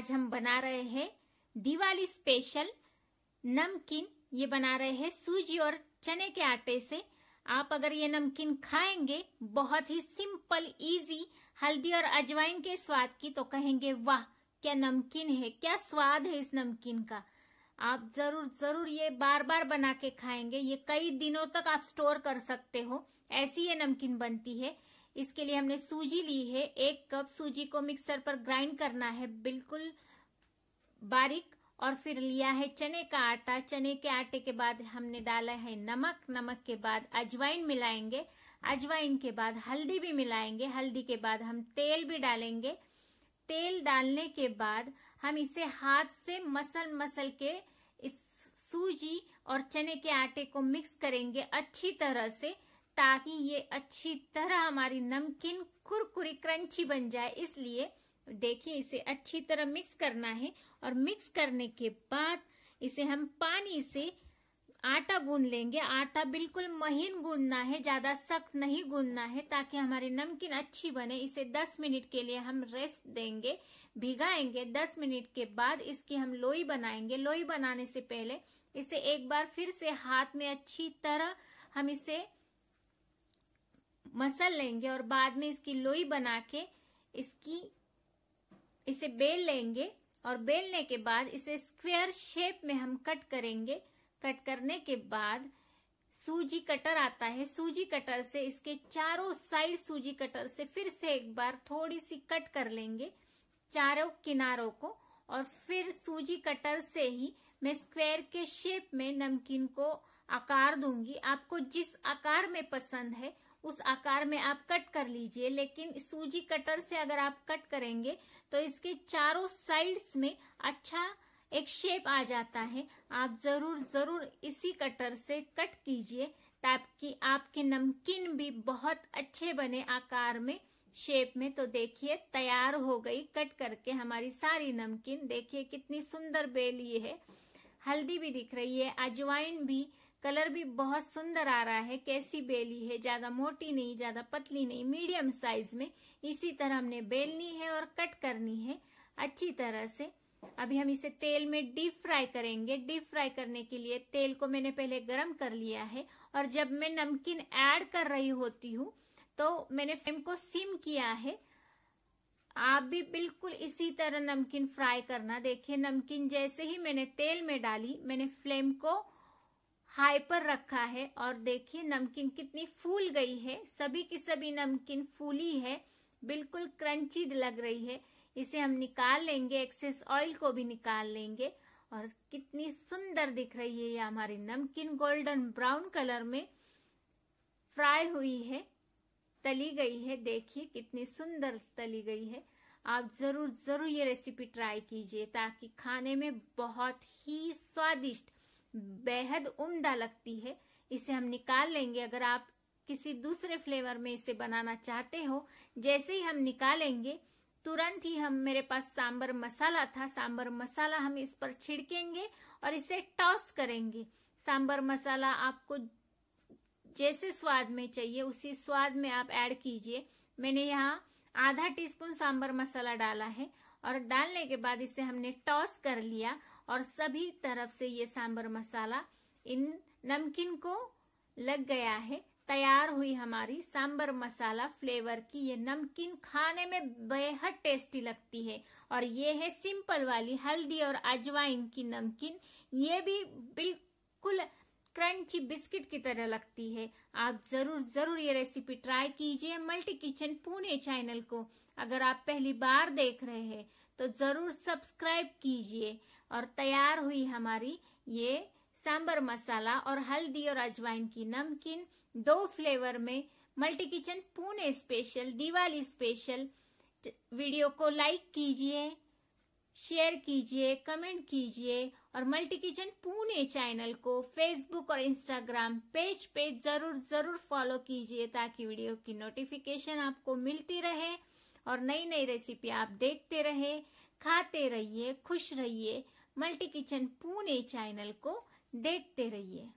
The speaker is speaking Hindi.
आज हम बना रहे हैं दिवाली स्पेशल नमकीन ये बना रहे हैं सूजी और चने के आटे से आप अगर ये नमकीन खाएंगे बहुत ही सिंपल इजी हल्दी और अजवाइन के स्वाद की तो कहेंगे वाह क्या नमकीन है क्या स्वाद है इस नमकीन का आप जरूर जरूर ये बार बार बना के खाएंगे ये कई दिनों तक आप स्टोर कर सकते हो ऐसी ये नमकीन बनती है इसके लिए हमने सूजी ली है एक कप सूजी को मिक्सर पर ग्राइंड करना है बिल्कुल बारीक और फिर लिया है चने का आटा चने के आटे के बाद हमने डाला है नमक नमक के बाद अजवाइन मिलाएंगे अजवाइन के बाद हल्दी भी मिलाएंगे हल्दी के बाद हम तेल भी डालेंगे तेल डालने के बाद हम इसे हाथ से मसल मसल के इस सूजी और चने के आटे को मिक्स करेंगे अच्छी तरह से ताकि ये अच्छी तरह हमारी नमकीन कुरकुरी क्रंची बन जाए इसलिए देखिए इसे अच्छी तरह मिक्स करना है और मिक्स करने के बाद इसे हम पानी से आटा गूंद लेंगे आटा बिल्कुल महीन गूंदना है ज्यादा सख्त नहीं गूंदना है ताकि हमारी नमकीन अच्छी बने इसे 10 मिनट के लिए हम रेस्ट देंगे भिगाएंगे 10 मिनट के बाद इसकी हम लोई बनाएंगे लोई बनाने से पहले इसे एक बार फिर से हाथ में अच्छी तरह हम इसे मसल लेंगे और बाद में इसकी लोई बना के इसकी इसे बेल लेंगे और बेलने के बाद इसे स्क्वायर शेप में हम कट करेंगे कट करने के बाद सूजी कटर आता है सूजी कटर से इसके चारों साइड सूजी कटर से फिर से एक बार थोड़ी सी कट कर लेंगे चारों किनारों को और फिर सूजी कटर से ही मैं स्क्वायर के शेप में नमकीन को आकार दूंगी आपको जिस आकार में पसंद है उस आकार में आप कट कर लीजिए लेकिन सूजी कटर से अगर आप कट करेंगे तो इसके चारों साइड्स में अच्छा एक शेप आ जाता है आप ज़रूर ज़रूर इसी कटर से कट कीजिए ताकि आपके नमकीन भी बहुत अच्छे बने आकार में शेप में तो देखिए तैयार हो गई कट करके हमारी सारी नमकीन देखिए कितनी सुंदर बेली है हल्दी भी दिख रही है अजवाइन भी कलर भी बहुत सुंदर आ रहा है कैसी बेली है ज्यादा मोटी नहीं ज्यादा पतली नहीं मीडियम साइज में इसी तरह हमने बेलनी है और कट करनी है अच्छी तरह से अभी हम इसे तेल में डीप फ्राई करेंगे डीप फ्राई करने के लिए तेल को मैंने पहले गरम कर लिया है और जब मैं नमकीन ऐड कर रही होती हूँ तो मैंने फ्लेम को सिम किया है आप भी बिल्कुल इसी तरह नमकीन फ्राई करना देखिए नमकीन जैसे ही मैंने तेल में डाली मैंने फ्लेम को हाई पर रखा है और देखिए नमकीन कितनी फूल गई है सभी की सभी नमकीन फूली है बिल्कुल क्रंची लग रही है इसे हम निकाल लेंगे एक्सेस ऑयल को भी निकाल लेंगे और कितनी सुंदर दिख रही है ये हमारी नमकीन गोल्डन ब्राउन कलर में फ्राई हुई है तली गई है देखिए कितनी सुंदर तली गई है आप ज़रूर ज़रूर ये रेसिपी ट्राई कीजिए ताकि खाने में बहुत ही स्वादिष्ट बेहद उम्दा लगती है इसे हम निकाल लेंगे अगर आप किसी दूसरे फ्लेवर में इसे बनाना चाहते हो जैसे ही हम निकालेंगे तुरंत ही हम मेरे पास सांबर मसाला था सांबर मसाला हम इस पर छिड़केंगे और इसे टॉस करेंगे सांबर मसाला आपको जैसे स्वाद में चाहिए उसी स्वाद में आप ऐड कीजिए मैंने यहाँ आधा टीस्पून सांबर मसाला डाला है और डालने के बाद इसे हमने टॉस कर लिया और सभी तरफ से ये सांबर मसाला इन नमकीन को लग गया है तैयार हुई हमारी सांबर मसाला फ्लेवर की ये नमकीन खाने में बेहद टेस्टी लगती है और ये है सिंपल वाली हल्दी और अजवाइन की नमकीन ये भी बिल्कुल क्रंची बिस्किट की तरह लगती है आप जरूर जरूर ये रेसिपी ट्राई कीजिए मल्टी किचन पुणे चैनल को अगर आप पहली बार देख रहे हैं तो जरूर सब्सक्राइब कीजिए और तैयार हुई हमारी ये सांबर मसाला और हल्दी और अजवाइन की नमकीन दो फ्लेवर में multi kitchen Pune special Diwali special video को लाइक कीजिए शेयर कीजिए कमेंट कीजिए और मल्टी किचन पुणे चैनल को फेसबुक और इंस्टाग्राम पेज पे जरूर जरूर फॉलो कीजिए ताकि वीडियो की नोटिफिकेशन आपको मिलती रहे और नई नई रेसिपी आप देखते रहे खाते रहिए खुश रहिए मल्टी किचन पुणे चैनल को देखते रहिए